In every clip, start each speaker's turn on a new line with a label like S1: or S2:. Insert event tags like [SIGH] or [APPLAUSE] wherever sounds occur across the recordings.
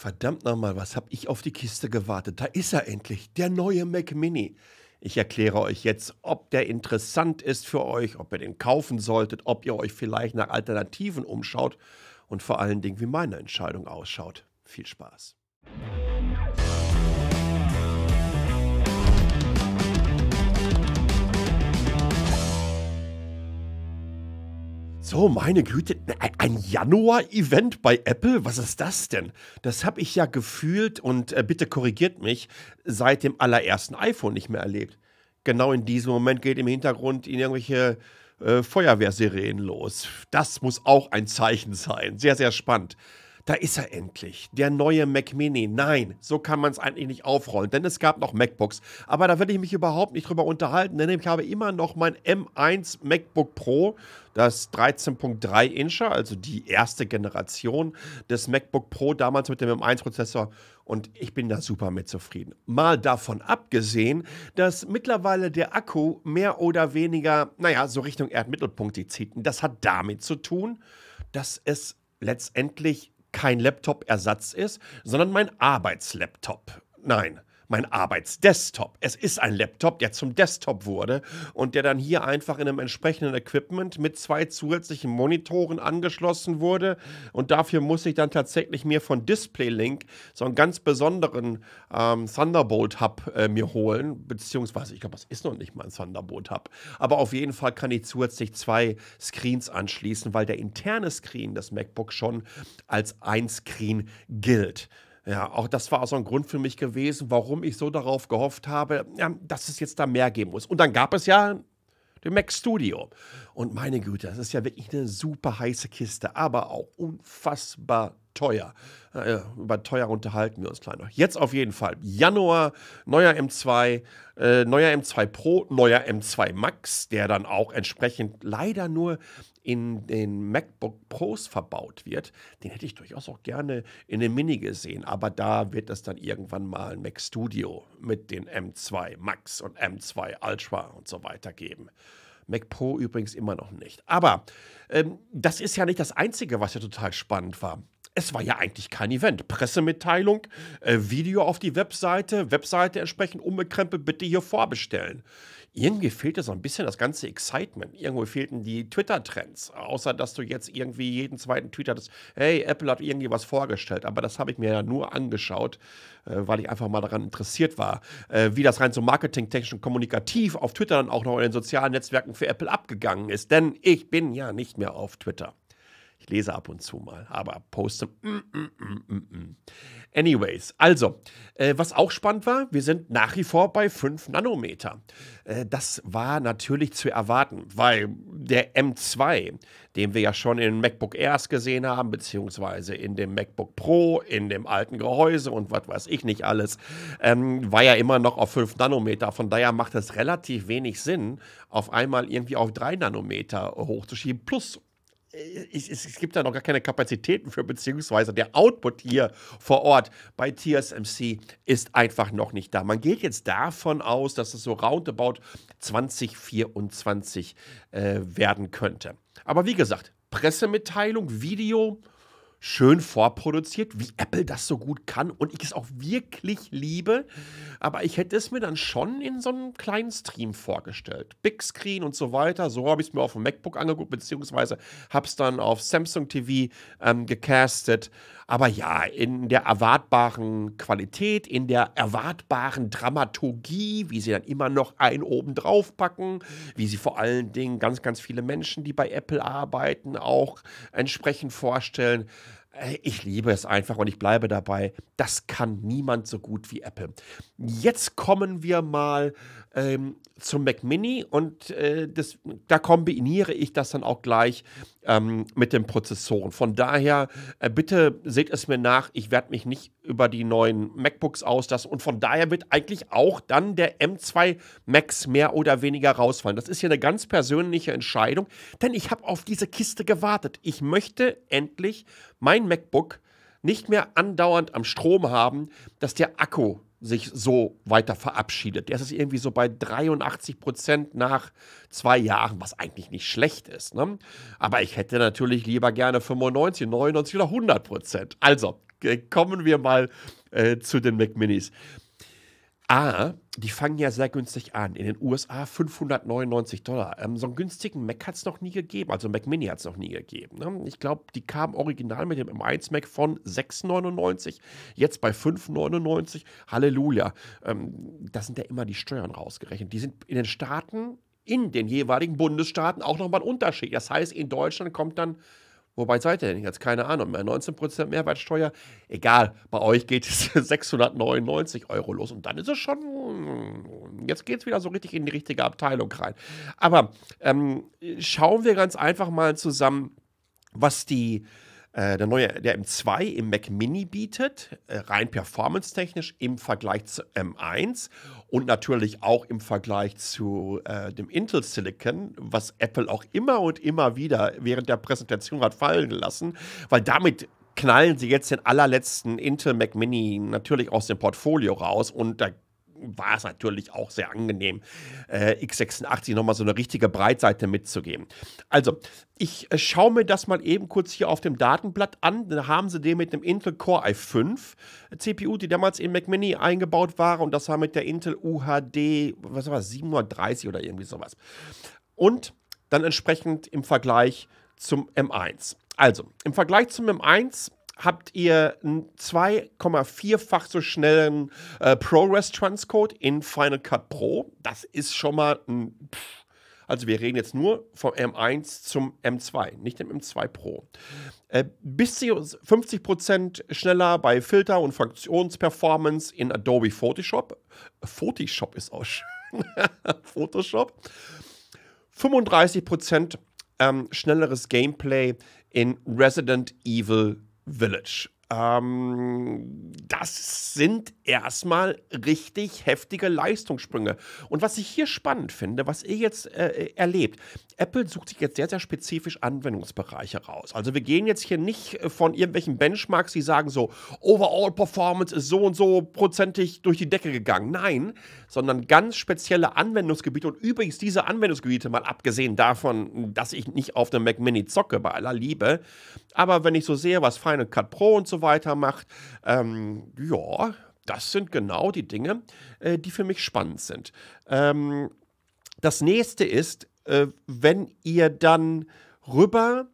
S1: Verdammt nochmal, was habe ich auf die Kiste gewartet? Da ist er endlich, der neue Mac Mini. Ich erkläre euch jetzt, ob der interessant ist für euch, ob ihr den kaufen solltet, ob ihr euch vielleicht nach Alternativen umschaut und vor allen Dingen, wie meine Entscheidung ausschaut. Viel Spaß. So, meine Güte, ein Januar-Event bei Apple? Was ist das denn? Das habe ich ja gefühlt und äh, bitte korrigiert mich, seit dem allerersten iPhone nicht mehr erlebt. Genau in diesem Moment geht im Hintergrund in irgendwelche äh, Feuerwehrsirenen los. Das muss auch ein Zeichen sein. Sehr, sehr spannend da ist er endlich, der neue Mac Mini. Nein, so kann man es eigentlich nicht aufrollen, denn es gab noch MacBooks. Aber da würde ich mich überhaupt nicht drüber unterhalten, denn ich habe immer noch mein M1 MacBook Pro, das 13.3 Incher, also die erste Generation des MacBook Pro, damals mit dem M1-Prozessor. Und ich bin da super mit zufrieden. Mal davon abgesehen, dass mittlerweile der Akku mehr oder weniger, naja, so Richtung Erdmittelpunkt zieht. Und das hat damit zu tun, dass es letztendlich kein Laptop-Ersatz ist, sondern mein Arbeitslaptop. Nein, mein Arbeitsdesktop. Es ist ein Laptop, der zum Desktop wurde und der dann hier einfach in einem entsprechenden Equipment mit zwei zusätzlichen Monitoren angeschlossen wurde. Und dafür muss ich dann tatsächlich mir von DisplayLink so einen ganz besonderen ähm, Thunderbolt-Hub äh, mir holen. Beziehungsweise, ich glaube, das ist noch nicht mal ein Thunderbolt-Hub. Aber auf jeden Fall kann ich zusätzlich zwei Screens anschließen, weil der interne Screen des MacBook schon als ein Screen gilt. Ja, auch das war so ein Grund für mich gewesen, warum ich so darauf gehofft habe, ja, dass es jetzt da mehr geben muss. Und dann gab es ja den Mac Studio. Und meine Güte, das ist ja wirklich eine super heiße Kiste, aber auch unfassbar teuer. Äh, über teuer unterhalten wir uns gleich noch. Jetzt auf jeden Fall. Januar, neuer M2, äh, neuer M2 Pro, neuer M2 Max, der dann auch entsprechend leider nur in den MacBook Pros verbaut wird, den hätte ich durchaus auch gerne in den Mini gesehen. Aber da wird es dann irgendwann mal ein Mac Studio mit den M2 Max und M2 Ultra und so weiter geben. Mac Pro übrigens immer noch nicht. Aber ähm, das ist ja nicht das Einzige, was ja total spannend war. Es war ja eigentlich kein Event. Pressemitteilung, äh, Video auf die Webseite, Webseite entsprechend umgekrempelt, bitte hier vorbestellen irgendwie fehlte so ein bisschen das ganze Excitement. Irgendwo fehlten die Twitter-Trends. Außer, dass du jetzt irgendwie jeden zweiten Tweet hattest, hey, Apple hat irgendwie was vorgestellt. Aber das habe ich mir ja nur angeschaut, äh, weil ich einfach mal daran interessiert war, äh, wie das rein so marketingtechnisch und kommunikativ auf Twitter dann auch noch in den sozialen Netzwerken für Apple abgegangen ist. Denn ich bin ja nicht mehr auf Twitter. Ich lese ab und zu mal, aber poste. Mm mm, mm, mm, mm, Anyways, also, äh, was auch spannend war, wir sind nach wie vor bei 5 Nanometer. Äh, das war natürlich zu erwarten, weil der M2, den wir ja schon in MacBook Airs gesehen haben, beziehungsweise in dem MacBook Pro, in dem alten Gehäuse und was weiß ich nicht alles, ähm, war ja immer noch auf 5 Nanometer. Von daher macht es relativ wenig Sinn, auf einmal irgendwie auf 3 Nanometer hochzuschieben, plus äh, es gibt da noch gar keine Kapazitäten für, beziehungsweise der Output hier vor Ort bei TSMC ist einfach noch nicht da. Man geht jetzt davon aus, dass es so roundabout 2024 äh, werden könnte. Aber wie gesagt, Pressemitteilung, Video, schön vorproduziert, wie Apple das so gut kann und ich es auch wirklich liebe. Aber ich hätte es mir dann schon in so einem kleinen Stream vorgestellt. Big Screen und so weiter. So habe ich es mir auf dem MacBook angeguckt, beziehungsweise habe es dann auf Samsung TV ähm, gecastet aber ja, in der erwartbaren Qualität, in der erwartbaren Dramaturgie, wie sie dann immer noch ein oben drauf packen, wie sie vor allen Dingen ganz, ganz viele Menschen, die bei Apple arbeiten, auch entsprechend vorstellen. Äh, ich liebe es einfach und ich bleibe dabei. Das kann niemand so gut wie Apple. Jetzt kommen wir mal ähm, zum Mac Mini und äh, das, da kombiniere ich das dann auch gleich ähm, mit den Prozessoren. Von daher, äh, bitte seht es mir nach, ich werde mich nicht über die neuen MacBooks auslassen und von daher wird eigentlich auch dann der M2 Max mehr oder weniger rausfallen. Das ist hier eine ganz persönliche Entscheidung, denn ich habe auf diese Kiste gewartet. Ich möchte endlich mein MacBook nicht mehr andauernd am Strom haben, dass der Akku sich so weiter verabschiedet. Der ist irgendwie so bei 83 Prozent nach zwei Jahren, was eigentlich nicht schlecht ist. Ne? Aber ich hätte natürlich lieber gerne 95, 99 oder 100 Prozent. Also kommen wir mal äh, zu den Mac Minis. A, die fangen ja sehr günstig an. In den USA 599 Dollar. Ähm, so einen günstigen Mac hat es noch nie gegeben. Also Mac Mini hat es noch nie gegeben. Ne? Ich glaube, die kamen original mit dem M1 Mac von 6,99. Jetzt bei 5,99. Halleluja. Ähm, da sind ja immer die Steuern rausgerechnet. Die sind in den Staaten, in den jeweiligen Bundesstaaten auch nochmal ein Unterschied. Das heißt, in Deutschland kommt dann Wobei seid ihr denn jetzt? Keine Ahnung. Mehr 19% Mehrwertsteuer. Egal, bei euch geht es 699 [LAUGHS] Euro los. Und dann ist es schon. Jetzt geht es wieder so richtig in die richtige Abteilung rein. Aber ähm, schauen wir ganz einfach mal zusammen, was die äh, der neue, der M2 im Mac Mini bietet, äh, rein performance-technisch im Vergleich zu M1 und natürlich auch im Vergleich zu äh, dem Intel Silicon, was Apple auch immer und immer wieder während der Präsentation hat fallen gelassen, weil damit knallen sie jetzt den allerletzten Intel Mac Mini natürlich aus dem Portfolio raus und da war es natürlich auch sehr angenehm, äh, x86 nochmal so eine richtige Breitseite mitzugeben. Also, ich äh, schaue mir das mal eben kurz hier auf dem Datenblatt an. Da haben sie den mit dem Intel Core i5 äh, CPU, die damals in Mac Mini eingebaut war und das war mit der Intel UHD, was war das, 730 oder irgendwie sowas. Und dann entsprechend im Vergleich zum M1. Also, im Vergleich zum M1 habt ihr einen 2,4-fach so schnellen äh, ProRes-Transcode in Final Cut Pro. Das ist schon mal ein... Pff. Also wir reden jetzt nur vom M1 zum M2, nicht dem M2 Pro. Äh, bis zu 50% schneller bei Filter- und Funktionsperformance in Adobe Photoshop. Photoshop ist auch schön. [LAUGHS] Photoshop. 35% ähm, schnelleres Gameplay in Resident Evil village Ähm, das sind erstmal richtig heftige Leistungssprünge. Und was ich hier spannend finde, was ihr jetzt äh, erlebt, Apple sucht sich jetzt sehr, sehr spezifisch Anwendungsbereiche raus. Also wir gehen jetzt hier nicht äh, von irgendwelchen Benchmarks, die sagen so, Overall Performance ist so und so prozentig durch die Decke gegangen. Nein, sondern ganz spezielle Anwendungsgebiete. Und übrigens diese Anwendungsgebiete, mal abgesehen davon, dass ich nicht auf dem Mac Mini zocke, bei aller Liebe, aber wenn ich so sehe, was Final Cut Pro und so weitermacht. Ähm, ja, das sind genau die Dinge, äh, die für mich spannend sind. Ähm, das nächste ist, äh, wenn ihr dann rüber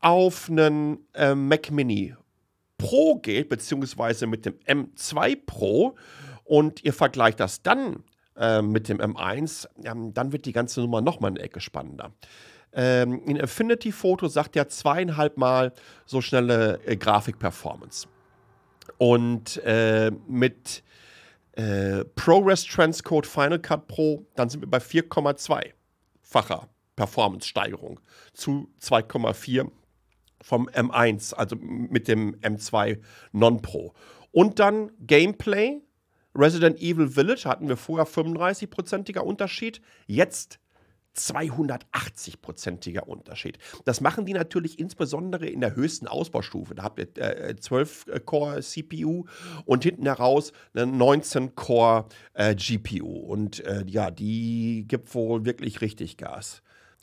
S1: auf einen äh, Mac Mini Pro geht, beziehungsweise mit dem M2 Pro und ihr vergleicht das dann äh, mit dem M1, ähm, dann wird die ganze Nummer nochmal eine Ecke spannender ähm, in Affinity Photo sagt ja zweieinhalb Mal so schnelle äh, Grafik-Performance. Und äh, mit äh, ProRes Transcode Final Cut Pro, dann sind wir bei 4,2-facher Performance-Steigerung zu 2,4 vom M1, also mit dem M2 Non-Pro. Und dann Gameplay. Resident Evil Village hatten wir vorher 35-prozentiger Unterschied, jetzt 280-prozentiger Unterschied. Das machen die natürlich insbesondere in der höchsten Ausbaustufe. Da habt ihr äh, 12-Core-CPU äh, und hinten heraus eine 19-Core-GPU. Äh, und äh, ja, die gibt wohl wirklich richtig Gas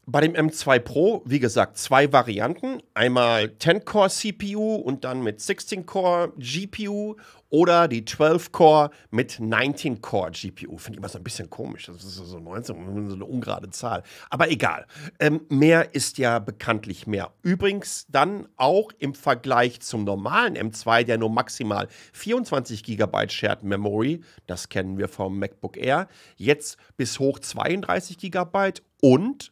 S1: bei dem M2 Pro, wie gesagt, zwei Varianten. Einmal 10-Core-CPU und dann mit 16-Core-GPU oder die 12-Core mit 19-Core-GPU. Finde ich immer so ein bisschen komisch. Das ist so 19, so eine ungerade Zahl. Aber egal. Ähm, mehr ist ja bekanntlich mehr. Übrigens dann auch im Vergleich zum normalen M2, der nur maximal 24 GB Shared Memory, das kennen wir vom MacBook Air, jetzt bis hoch 32 GB und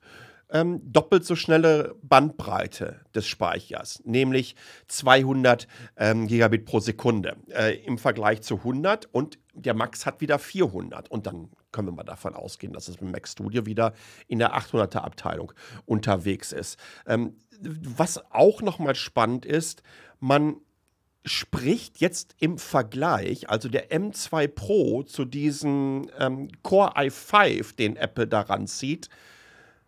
S1: ähm, doppelt so schnelle Bandbreite des Speichers, nämlich 200 ähm, Gigabit pro Sekunde äh, im Vergleich zu 100 und der Max hat wieder 400 und dann können wir mal davon ausgehen, dass es mit Mac Studio wieder in der 800er Abteilung unterwegs ist. Ähm, was auch nochmal spannend ist, man spricht jetzt im Vergleich, also der M2 Pro zu diesem ähm, Core i5, den Apple daran zieht,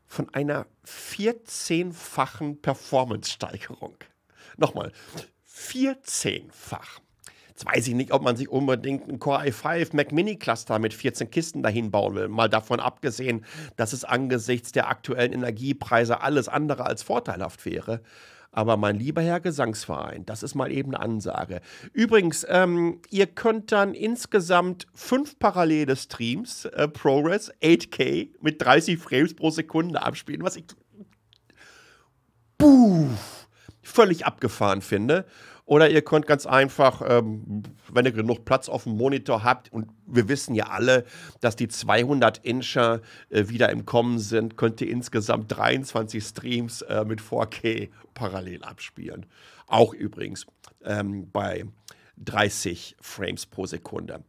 S1: von einer 14-fachen Performance-Steigerung. Nochmal, 14-fach. Jetzt weiß ich nicht, ob man sich unbedingt einen Core i5 Mac Mini Cluster mit 14 Kisten dahin bauen will. Mal davon abgesehen, dass es angesichts der aktuellen Energiepreise alles andere als vorteilhaft wäre. Aber mein lieber Herr Gesangsverein, das ist mal eben eine Ansage. Übrigens, ähm, ihr könnt dann insgesamt fünf parallele Streams, äh, ProRes, 8K mit 30 Frames pro Sekunde abspielen, was ich. Buh! Völlig abgefahren finde. Oder ihr könnt ganz einfach, ähm, wenn ihr genug Platz auf dem Monitor habt, und wir wissen ja alle, dass die 200 Incher äh, wieder im Kommen sind, könnt ihr insgesamt 23 Streams äh, mit 4K parallel abspielen. Auch übrigens ähm, bei 30 Frames pro Sekunde.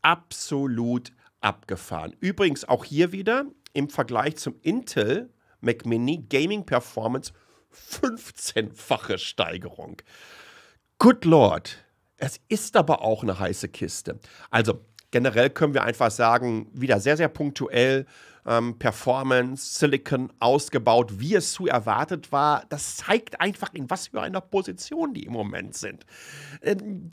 S1: Absolut abgefahren. Übrigens auch hier wieder im Vergleich zum Intel Mac Mini Gaming Performance 15-fache Steigerung. Good Lord, es ist aber auch eine heiße Kiste. Also generell können wir einfach sagen, wieder sehr, sehr punktuell. Ähm, Performance, Silicon ausgebaut, wie es zu erwartet war. Das zeigt einfach, in was für einer Position die im Moment sind. Ähm,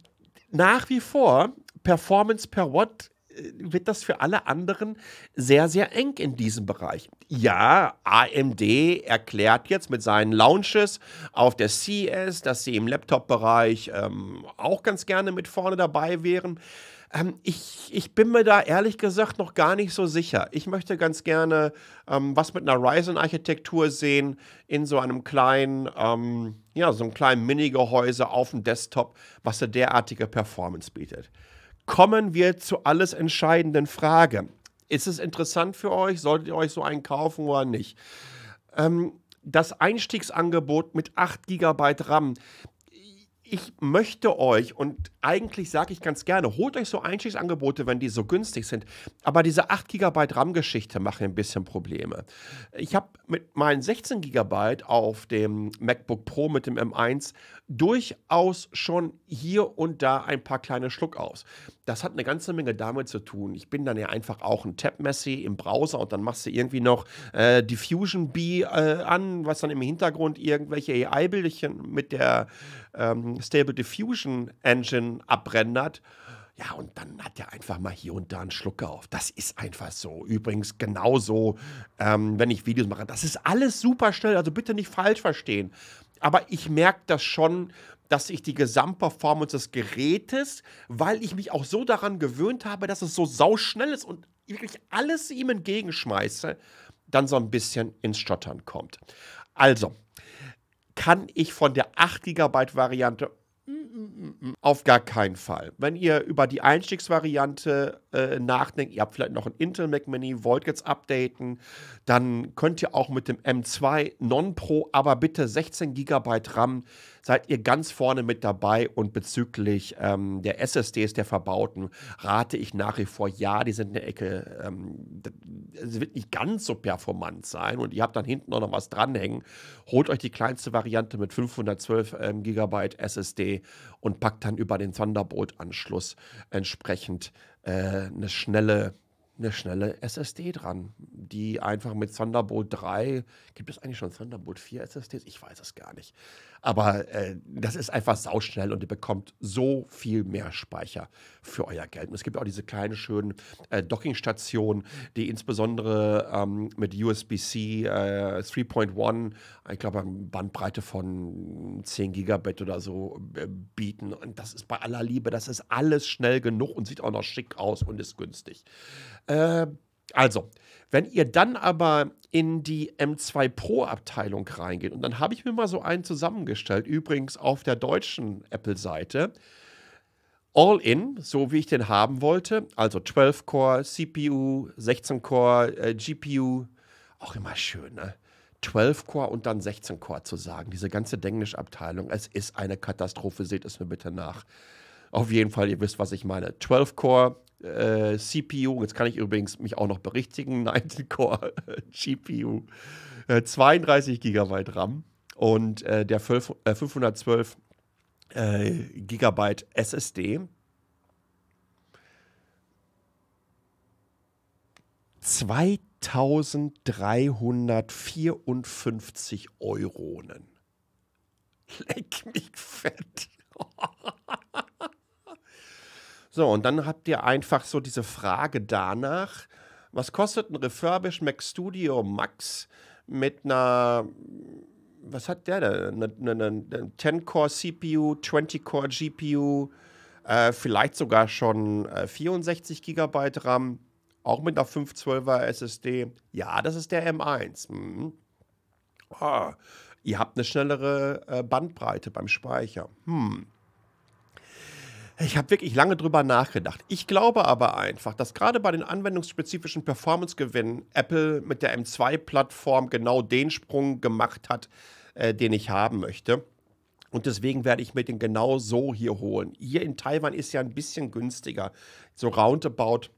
S1: nach wie vor Performance per Watt wird das für alle anderen sehr, sehr eng in diesem Bereich. Ja, AMD erklärt jetzt mit seinen Launches auf der CES, dass sie im Laptop-Bereich ähm, auch ganz gerne mit vorne dabei wären. Ähm, ich, ich bin mir da ehrlich gesagt noch gar nicht so sicher. Ich möchte ganz gerne ähm, was mit einer Ryzen-Architektur sehen, in so einem kleinen, ähm, ja, so einem kleinen Mini-Gehäuse auf dem Desktop, was eine derartige Performance bietet kommen wir zur alles entscheidenden Frage. Ist es interessant für euch? Solltet ihr euch so einen kaufen oder nicht? Ähm, das Einstiegsangebot mit 8 GB RAM. Ich möchte euch, und eigentlich sage ich ganz gerne, holt euch so Einstiegsangebote, wenn die so günstig sind. Aber diese 8 GB RAM-Geschichte macht ein bisschen Probleme. Ich habe mit meinen 16 GB auf dem MacBook Pro mit dem M1 durchaus schon hier und da ein paar kleine Schluck aus. Das hat eine ganze Menge damit zu tun. Ich bin dann ja einfach auch ein Tab-Messi im Browser und dann machst du irgendwie noch äh, Diffusion B äh, an, was dann im Hintergrund irgendwelche AI-Bildchen mit der ähm, Stable Diffusion Engine abrendert. Ja, und dann hat er einfach mal hier und da einen Schluck auf. Das ist einfach so. Übrigens genauso, ähm, wenn ich Videos mache. Das ist alles super schnell, also bitte nicht falsch verstehen aber ich merke das schon, dass ich die Gesamtperformance des Gerätes, weil ich mich auch so daran gewöhnt habe, dass es so sauschnell ist und wirklich alles ihm entgegenschmeiße, dann so ein bisschen ins Stottern kommt. Also, kann ich von der 8 GB Variante auf gar keinen Fall. Wenn ihr über die Einstiegsvariante äh, nachdenkt, ihr habt vielleicht noch ein Intel Mac Mini, wollt jetzt updaten, dann könnt ihr auch mit dem M2 Non Pro, aber bitte 16 GB RAM seid ihr ganz vorne mit dabei. Und bezüglich ähm, der SSDs der Verbauten rate ich nach wie vor, ja, die sind eine der Ecke. Ähm, wird nicht ganz so performant sein. Und ihr habt dann hinten auch noch was dranhängen. Holt euch die kleinste Variante mit 512 ähm, GB SSD und packt dann über den Thunderbolt-Anschluss entsprechend äh, eine schnelle eine schnelle SSD dran die einfach mit Thunderbolt 3, gibt es eigentlich schon Thunderbolt 4 SSDs? Ich weiß es gar nicht. Aber äh, das ist einfach sauschnell und ihr bekommt so viel mehr Speicher für euer Geld. Und es gibt auch diese kleinen, schönen äh, Dockingstationen, die insbesondere ähm, mit USB-C äh, 3.1, äh, ich glaube, eine Bandbreite von 10 Gigabit oder so äh, bieten. Und das ist bei aller Liebe, das ist alles schnell genug und sieht auch noch schick aus und ist günstig. Äh, also, wenn ihr dann aber in die M2 Pro Abteilung reingeht, und dann habe ich mir mal so einen zusammengestellt, übrigens auf der deutschen Apple-Seite, all in, so wie ich den haben wollte, also 12-Core, CPU, 16-Core, äh, GPU, auch immer schön, ne? 12-Core und dann 16-Core zu sagen, diese ganze Denglisch-Abteilung, es ist eine Katastrophe, seht es mir bitte nach. Auf jeden Fall, ihr wisst, was ich meine. 12-Core, äh, CPU, jetzt kann ich übrigens mich auch noch berichtigen, 19-Core [LAUGHS] GPU, äh, 32 äh, GB RAM und äh, der 12, 512 GB SSD. Zwei 1354 Euronen. Leck mich fett. [LAUGHS] So, und dann habt ihr einfach so diese Frage danach, was kostet ein Refurbished Mac Studio Max mit einer, was hat der da? Eine, eine, eine 10-Core-CPU, 20-Core-GPU, äh, vielleicht sogar schon äh, 64 GB RAM, auch mit einer 512er SSD. Ja, das ist der M1. Mhm. Ah, ihr habt eine schnellere äh, Bandbreite beim Speicher. Hm. Ich habe wirklich lange drüber nachgedacht. Ich glaube aber einfach, dass gerade bei den anwendungsspezifischen Performance-Gewinnen Apple mit der M2-Plattform genau den Sprung gemacht hat, äh, den ich haben möchte. Und deswegen werde ich mir den genau so hier holen. Hier in Taiwan ist ja ein bisschen günstiger. So roundabout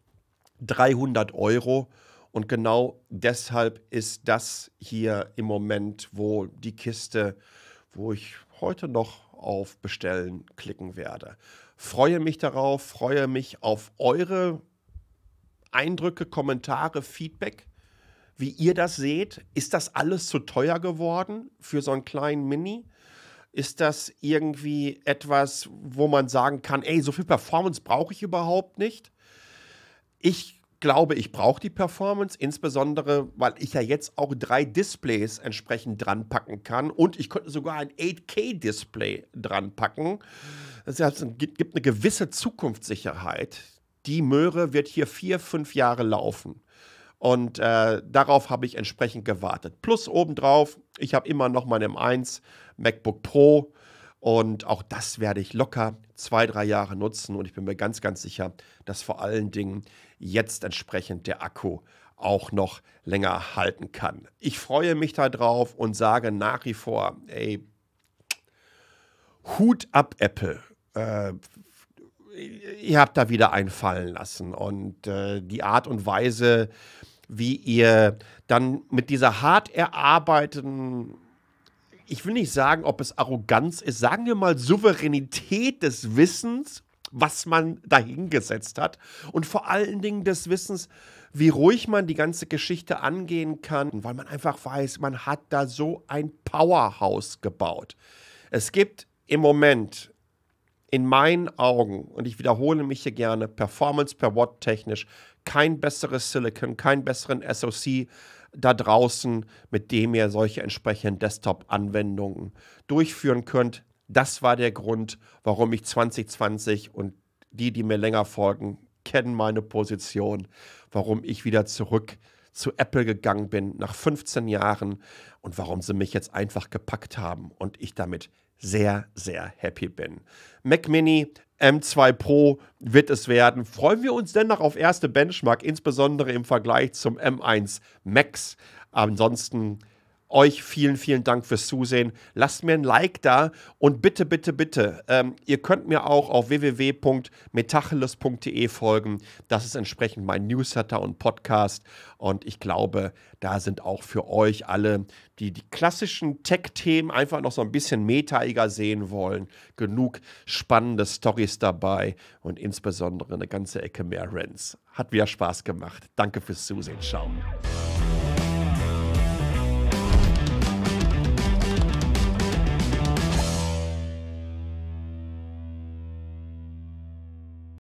S1: 300 Euro. Und genau deshalb ist das hier im Moment, wo die Kiste, wo ich heute noch auf Bestellen klicken werde. Freue mich darauf, freue mich auf eure Eindrücke, Kommentare, Feedback, wie ihr das seht. Ist das alles zu teuer geworden für so einen kleinen Mini? Ist das irgendwie etwas, wo man sagen kann, ey, so viel Performance brauche ich überhaupt nicht? Ich glaube, ich brauche die Performance, insbesondere weil ich ja jetzt auch drei Displays entsprechend dran packen kann und ich könnte sogar ein 8K-Display dran packen. es gibt eine gewisse Zukunftssicherheit. Die Möhre wird hier vier, fünf Jahre laufen. Und äh, darauf habe ich entsprechend gewartet. Plus obendrauf, ich habe immer noch mein M1 MacBook Pro und auch das werde ich locker zwei, drei Jahre nutzen. Und ich bin mir ganz, ganz sicher, dass vor allen Dingen jetzt entsprechend der Akku auch noch länger halten kann. Ich freue mich darauf und sage nach wie vor, ey, Hut ab Apple. Äh, ihr habt da wieder einfallen lassen und äh, die Art und Weise, wie ihr dann mit dieser hart erarbeiteten ich will nicht sagen, ob es Arroganz ist, sagen wir mal Souveränität des Wissens, was man dahingesetzt hat und vor allen Dingen des Wissens, wie ruhig man die ganze Geschichte angehen kann, weil man einfach weiß, man hat da so ein Powerhouse gebaut. Es gibt im Moment in meinen Augen, und ich wiederhole mich hier gerne, Performance per Watt technisch, kein besseres Silicon, keinen besseren SoC da draußen, mit dem ihr solche entsprechenden Desktop-Anwendungen durchführen könnt, das war der Grund, warum ich 2020 und die, die mir länger folgen, kennen meine Position, warum ich wieder zurück zu Apple gegangen bin nach 15 Jahren und warum sie mich jetzt einfach gepackt haben und ich damit sehr, sehr happy bin. Mac Mini M2 Pro wird es werden. Freuen wir uns dennoch auf erste Benchmark, insbesondere im Vergleich zum M1 Max. Ansonsten euch vielen, vielen Dank fürs Zusehen. Lasst mir ein Like da und bitte, bitte, bitte, ähm, ihr könnt mir auch auf www.metacheles.de folgen. Das ist entsprechend mein Newsletter und Podcast. Und ich glaube, da sind auch für euch alle, die die klassischen Tech-Themen einfach noch so ein bisschen metaiger sehen wollen, genug spannende Stories dabei und insbesondere eine ganze Ecke mehr Rents. Hat wieder Spaß gemacht. Danke fürs Zusehen. Ciao.